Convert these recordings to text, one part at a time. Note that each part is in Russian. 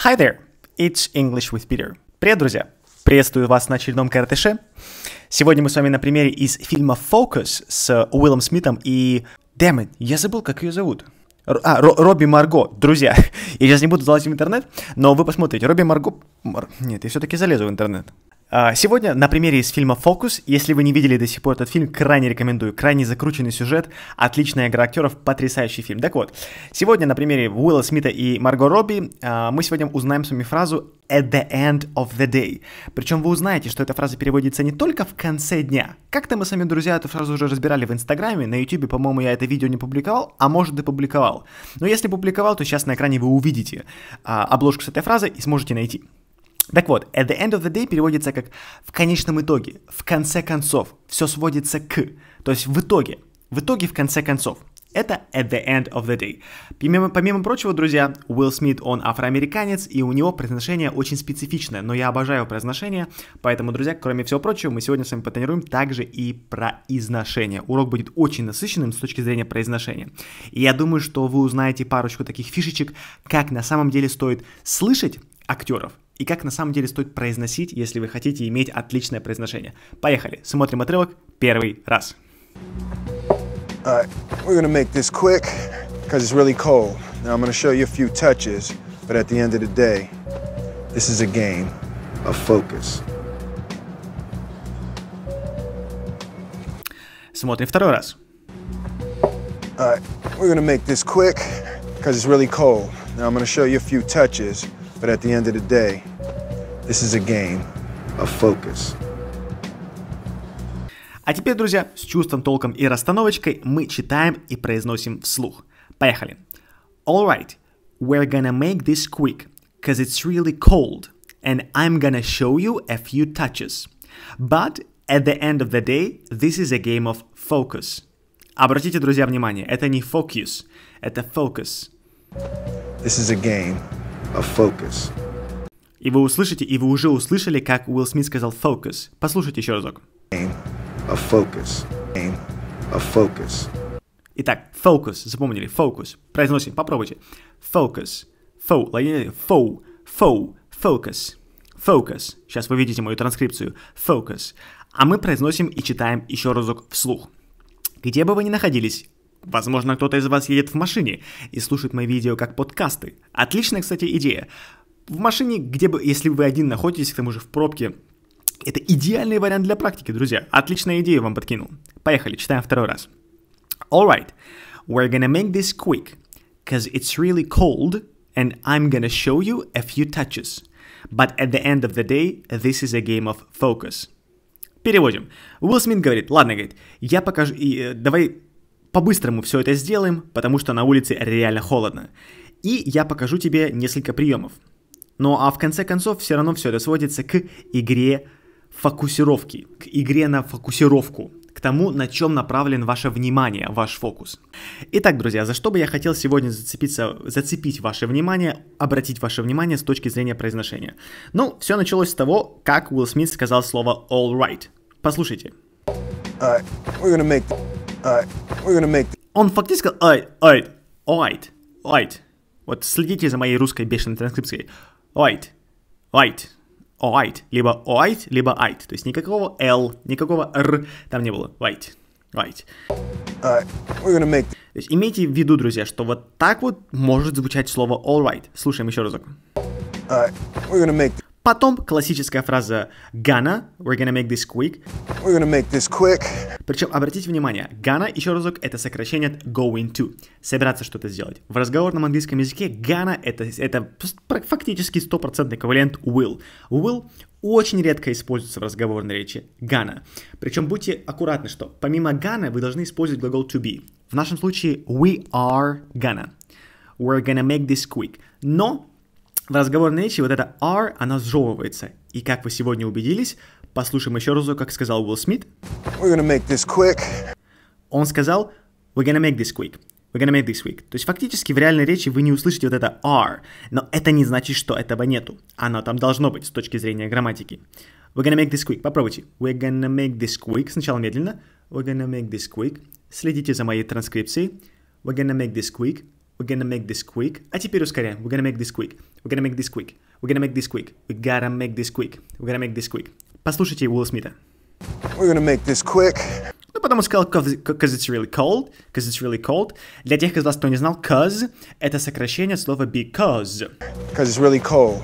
Hi there, it's English with Peter. Привет, друзья! Приветствую вас на очередном каратеше. Сегодня мы с вами на примере из фильма «Фокус» с Уиллом Смитом и... Damn it, я забыл, как ее зовут. Р... А, Ро Робби Марго, друзья. Я сейчас не буду залазить в интернет, но вы посмотрите. Робби Марго... Мар... Нет, я все-таки залезу в интернет. А, сегодня на примере из фильма «Фокус», если вы не видели до сих пор этот фильм, крайне рекомендую. Крайне закрученный сюжет, отличная игра актеров, потрясающий фильм. Так вот, сегодня на примере Уилла Смита и Марго Робби а, мы сегодня узнаем с вами фразу «at the end of the day». Причем вы узнаете, что эта фраза переводится не только в конце дня. Как-то мы с вами, друзья, эту фразу уже разбирали в Инстаграме, на Ютубе, по-моему, я это видео не публиковал, а может и публиковал. Но если публиковал, то сейчас на экране вы увидите а, обложку с этой фразы и сможете найти. Так вот, at the end of the day переводится как в конечном итоге, в конце концов, все сводится к, то есть в итоге, в итоге, в конце концов. Это at the end of the day. Помимо, помимо прочего, друзья, Уилл Смит, он афроамериканец, и у него произношение очень специфичное, но я обожаю произношение, поэтому, друзья, кроме всего прочего, мы сегодня с вами потренируем также и произношение. Урок будет очень насыщенным с точки зрения произношения. И я думаю, что вы узнаете парочку таких фишечек, как на самом деле стоит слышать актеров, и как на самом деле стоит произносить, если вы хотите иметь отличное произношение. Поехали, смотрим отрывок первый раз. Right, we're gonna make this quick, because it's really cold. Now I'm gonna show you a few touches, but at the end of the day, this is a game of focus. Смотрим второй раз. All right, we're gonna make this quick, because it's really cold. Now I'm gonna show you a few touches, but at the end of the day, This is a game of focus. А теперь, друзья, с чувством, толком и расстановочкой мы читаем и произносим вслух. Поехали. Alright, we're gonna make this quick, cause it's really cold, and I'm gonna show you a few touches. But at the end of the day, this is a game of focus. Обратите, друзья, внимание, это не focus, это focus. This is a game of focus. И вы услышите, и вы уже услышали, как Уилл Смит сказал «focus». Послушайте еще разок. Aim, a focus. Aim, a focus. Итак, focus, запомнили, focus. Произносим, попробуйте. Focus, фоу, логично, фоу, фоу, focus, focus. Сейчас вы видите мою транскрипцию. Focus. А мы произносим и читаем еще разок вслух. Где бы вы ни находились, возможно, кто-то из вас едет в машине и слушает мои видео как подкасты. Отличная, кстати, идея. В машине, где бы, если вы один находитесь, к тому же в пробке, это идеальный вариант для практики, друзья. Отличная идея вам подкинул. Поехали, читаем второй раз. All right, we're gonna make this quick, cause it's really cold, and I'm gonna show you a few touches. But at the end of the day, this is a game of focus. Переводим. Уилл Смит говорит, ладно, говорит, я покажу, и, э, давай по-быстрому все это сделаем, потому что на улице реально холодно. И я покажу тебе несколько приемов. Ну а в конце концов все равно все это сводится к игре фокусировки, к игре на фокусировку, к тому, на чем направлен ваше внимание, ваш фокус. Итак, друзья, за что бы я хотел сегодня зацепиться, зацепить ваше внимание, обратить ваше внимание с точки зрения произношения. Ну, все началось с того, как Уилл Смит сказал слово all right. Послушайте. Он фактически сказал all right, all right, all right. Вот следите за моей русской бешеной транскрипцией. Oit. Oit. Oit. Либо oit, либо айт. То есть никакого L, никакого R там не было. Oit. Oit. Uh, make... То есть имейте в виду, друзья, что вот так вот может звучать слово alright. Слушаем еще разок. Uh, make... Потом классическая фраза «Gonna», «We're gonna make this quick». We're gonna make this quick. Причем, обратите внимание, «gonna» еще разок это сокращение от «going to», собираться что-то сделать. В разговорном английском языке «gonna» это, это фактически стопроцентный эквивалент «will». «Will» очень редко используется в разговорной речи «gonna». Причем будьте аккуратны, что помимо «gonna» вы должны использовать глагол «to be». В нашем случае «we are gonna». «We're gonna make this quick». Но в разговорной речи вот это R она сжевывается. И как вы сегодня убедились, послушаем еще разу, как сказал Уилл Смит. We're gonna make this quick. Он сказал we're gonna make this quick. We're gonna make this week. То есть фактически в реальной речи вы не услышите вот это R, но это не значит, что этого нету. Оно там должно быть с точки зрения грамматики. We're gonna make this quick. Попробуйте. We're gonna make this quick. Сначала медленно. We're gonna make this quick. Следите за моей транскрипцией. We're gonna make this quick. We're gonna make this quick. А теперь ускоряем. We're gonna make this quick. We're gonna make this quick. We're gonna make this quick. We gotta make this quick. We're gonna make this quick. Послушайте Уилла Смита. We're gonna make this quick. Ну, потому сказал cause it's really cold, cause it's really cold. Для тех из вас, кто не знал, cause — это сокращение слова because. Cause it's really cold.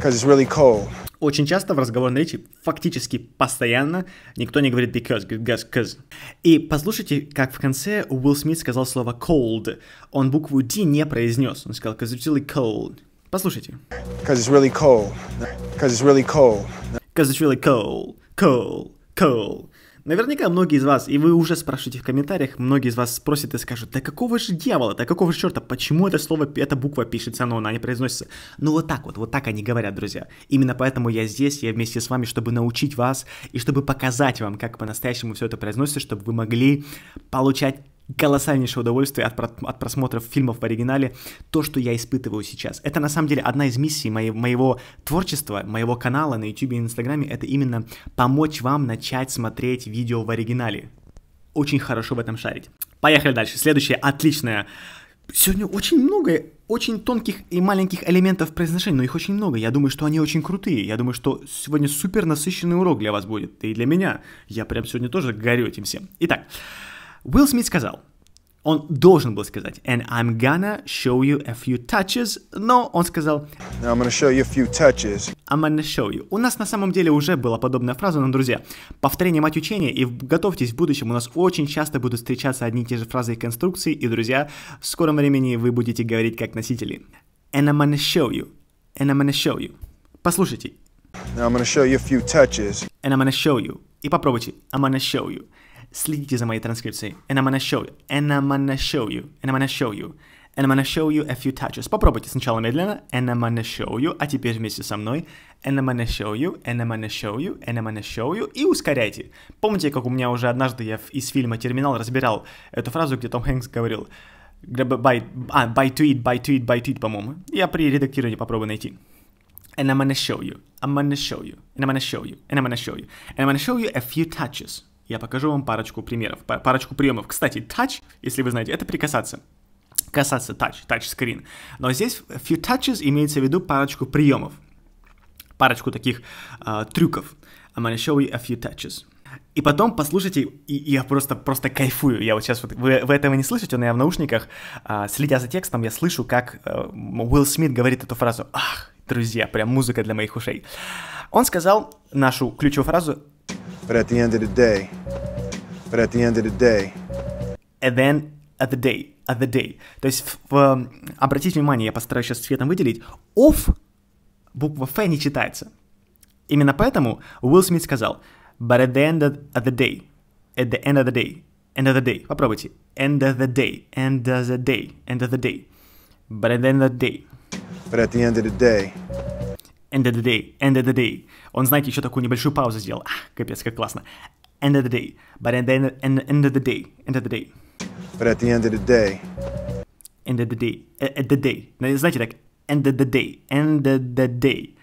Cause it's really cold. Очень часто в разговорной речи, фактически постоянно, никто не говорит because, because, because. И послушайте, как в конце Уилл Смит сказал слово cold. Он букву D не произнес. Он сказал because it's really cold. Послушайте. Because it's really cold. Because it's really cold. Because it's really cold. Cold. Cold. Наверняка многие из вас, и вы уже спрашиваете в комментариях, многие из вас спросят и скажут, да какого же дьявола, да какого же черта, почему это слово, эта буква пишется, но она не произносится. Ну вот так вот, вот так они говорят, друзья. Именно поэтому я здесь, я вместе с вами, чтобы научить вас и чтобы показать вам, как по-настоящему все это произносится, чтобы вы могли получать колоссальнейшее удовольствие от, от просмотров фильмов в оригинале, то, что я испытываю сейчас. Это на самом деле одна из миссий моей, моего творчества, моего канала на YouTube и Инстаграме, это именно помочь вам начать смотреть видео в оригинале. Очень хорошо в этом шарить. Поехали дальше. Следующее отличное. Сегодня очень много очень тонких и маленьких элементов произношения, но их очень много. Я думаю, что они очень крутые. Я думаю, что сегодня супер насыщенный урок для вас будет. И для меня. Я прям сегодня тоже горю этим всем. Итак, Уилл Смит сказал, он должен был сказать, and I'm gonna show you a few touches, но он сказал, now I'm gonna show you a few touches. I'm gonna show you. У нас на самом деле уже была подобная фраза, но, друзья, повторение мать учения, и готовьтесь, в будущем у нас очень часто будут встречаться одни и те же фразы и конструкции, и, друзья, в скором времени вы будете говорить как носители. And I'm gonna show you. And I'm gonna show you. Послушайте. Now I'm gonna show you a few touches. And I'm gonna show you. И попробуйте. I'm gonna show you. Следите за моей транскрипцией. And I'm gonna show you. And I'm gonna show you. And I'm gonna show you. And I'm gonna show you a few touches. Попробуйте сначала медленно. And I'm gonna show you. А теперь вместе со мной. And I'm gonna show you. And I'm gonna show you. And I'm gonna show you. И ускоряйте. Помните, как у меня уже однажды я из фильма «Терминал» разбирал эту фразу, где Том Хэнкс говорил by, а, by tweet, by tweet, by tweet, по-моему. Я при редактировании попробую найти. And I'm gonna show you. I'm gonna show you. And I'm gonna show you. And I'm gonna show you. And I'm gonna show you a few touches. Я покажу вам парочку примеров, парочку приемов. Кстати, touch, если вы знаете, это прикасаться касаться touch, touch screen. Но здесь few touches имеется в виду парочку приемов, парочку таких э, трюков. I'm а gonna show you a few touches. И потом послушайте, и, я просто, просто кайфую. Я вот сейчас, вот, вы, вы этого не слышите, но я в наушниках, э, следя за текстом, я слышу, как э, Уилл Смит говорит эту фразу. Ах, друзья, прям музыка для моих ушей. Он сказал нашу ключевую фразу But at the end of the day, but at the end of the day. And then at the day, at the day. То есть, в, обратите внимание, я постараюсь сейчас цветом выделить, off буква F не читается. Именно поэтому Уилл Смит сказал But at the end of the day, at the end of the day, end of the day, попробуйте. End of the day, end of the day, end of the day. But at the end of the day. But at the end of the day. End of the day, end of the day. Он, знаете, еще такую небольшую паузу сделал. Ах, капец, как классно. End of the day. But at the end, end, end of the day, end of the day. But at the end of the day. End of the day, at the day. Знаете, так, end of the day, end of the day,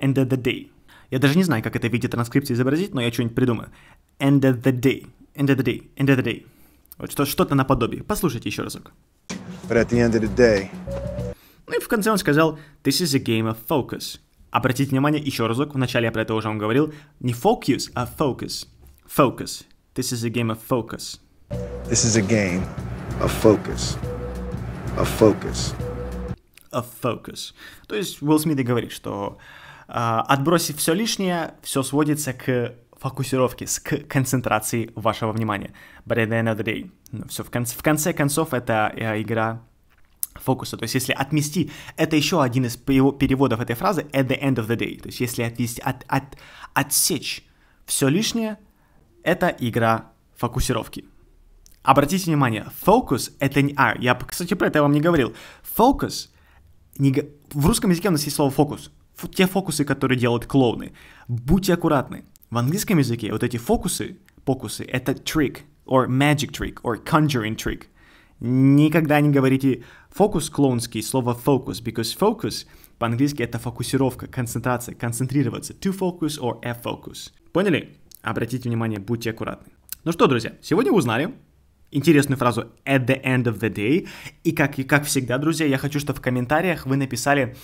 end of the day. Я даже не знаю, как это в виде транскрипции изобразить, но я что-нибудь придумаю. End of the day, end of the day, end of the day. Вот что, что-то наподобие. Послушайте еще разок. But at the end of the day. Ну и в конце он сказал, this is a game of focus. Обратите внимание еще разок, вначале я про это уже вам говорил, не focus, а focus. Focus. This is a game of focus. This is a game of focus. Of focus. Of focus. То есть Уилл Смит и говорит, что э, отбросив все лишнее, все сводится к фокусировке, с к концентрации вашего внимания. But at the end of the day, ну, все в, конце, в конце концов, это э, игра фокуса. То есть если отмести, это еще один из переводов этой фразы at the end of the day. То есть если отвести, от, от, отсечь все лишнее, это игра фокусировки. Обратите внимание, фокус это не... А, я, кстати, про это я вам не говорил. Фокус... Не... В русском языке у нас есть слово фокус. Фу, те фокусы, которые делают клоуны. Будьте аккуратны. В английском языке вот эти фокусы, фокусы, это trick, or magic trick, or conjuring trick – Никогда не говорите фокус клоунский, слово focus, because focus по-английски это фокусировка, концентрация, концентрироваться. To focus or a focus. Поняли? Обратите внимание, будьте аккуратны. Ну что, друзья, сегодня вы узнали интересную фразу at the end of the day. И как, и как всегда, друзья, я хочу, чтобы в комментариях вы написали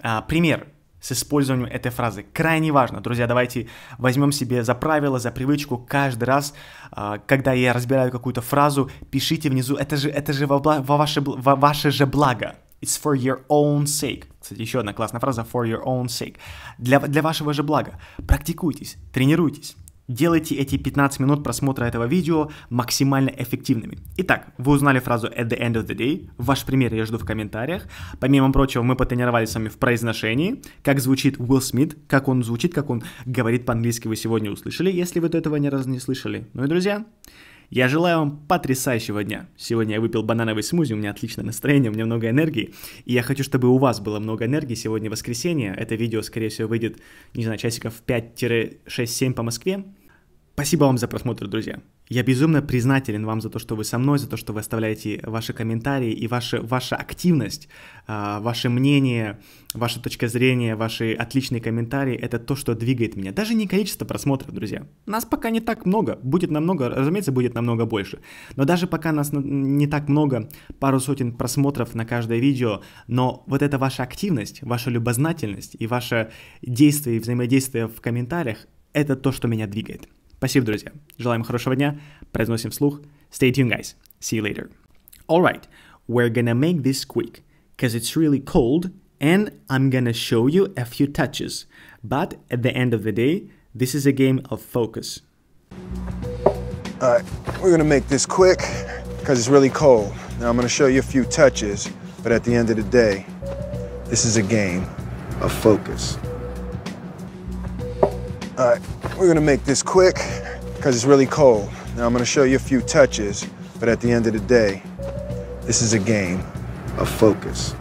а, пример с использованием этой фразы. Крайне важно, друзья, давайте возьмем себе за правило, за привычку каждый раз, а, когда я разбираю какую-то фразу, пишите внизу, это же, это же во, во, ваше, во ваше же благо. It's for your own sake. Кстати, еще одна классная фраза, for your own sake. Для, для вашего же блага. Практикуйтесь, тренируйтесь. Делайте эти 15 минут просмотра этого видео максимально эффективными. Итак, вы узнали фразу at the end of the day. Ваш пример я жду в комментариях. Помимо прочего, мы потренировались с вами в произношении, как звучит Уилл Смит, как он звучит, как он говорит по-английски, вы сегодня услышали, если вы до этого ни разу не слышали. Ну и друзья, я желаю вам потрясающего дня. Сегодня я выпил банановый смузи, у меня отличное настроение, у меня много энергии. И я хочу, чтобы у вас было много энергии. Сегодня воскресенье, это видео, скорее всего, выйдет, не знаю, часиков 5-6-7 по Москве. Спасибо вам за просмотр, друзья. Я безумно признателен вам за то, что вы со мной, за то, что вы оставляете ваши комментарии и ваши, ваша активность, а, ваше мнение, ваша точка зрения, ваши отличные комментарии. Это то, что двигает меня. Даже не количество просмотров, друзья. Нас пока не так много. Будет намного, разумеется, будет намного больше. Но даже пока нас не так много, пару сотен просмотров на каждое видео, но вот эта ваша активность, ваша любознательность и ваше действие и взаимодействие в комментариях, это то, что меня двигает. Спасибо, друзья. Желаем хорошего дня. Произносим вслух. Stay tuned, guys. See you later. Alright, we're gonna make this quick, because it's really cold, and I'm gonna show you a few touches. But at the end of the day, this is a game of focus. Alright, we're gonna make this quick, because it's really cold. Now I'm gonna show you a few touches, but at the end of the day, this is a game of focus. All right, we're gonna make this quick because it's really cold. Now I'm gonna show you a few touches, but at the end of the day, this is a game of focus.